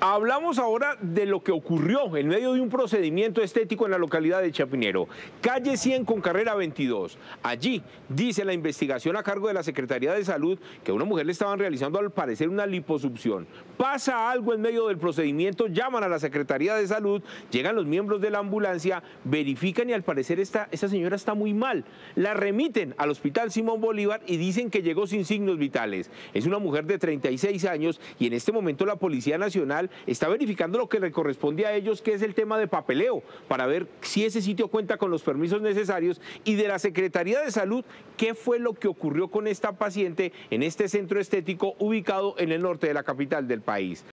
Hablamos ahora de lo que ocurrió en medio de un procedimiento estético en la localidad de Chapinero, calle 100 con carrera 22. Allí dice la investigación a cargo de la Secretaría de Salud que a una mujer le estaban realizando al parecer una liposupción. Pasa algo en medio del procedimiento, llaman a la Secretaría de Salud, llegan los miembros de la ambulancia, verifican y al parecer esta, esta señora está muy mal. La remiten al Hospital Simón Bolívar y dicen que llegó sin signos vitales. Es una mujer de 36 años y en este momento la Policía Nacional está verificando lo que le corresponde a ellos, que es el tema de papeleo, para ver si ese sitio cuenta con los permisos necesarios y de la Secretaría de Salud qué fue lo que ocurrió con esta paciente en este centro estético ubicado en el norte de la capital del país.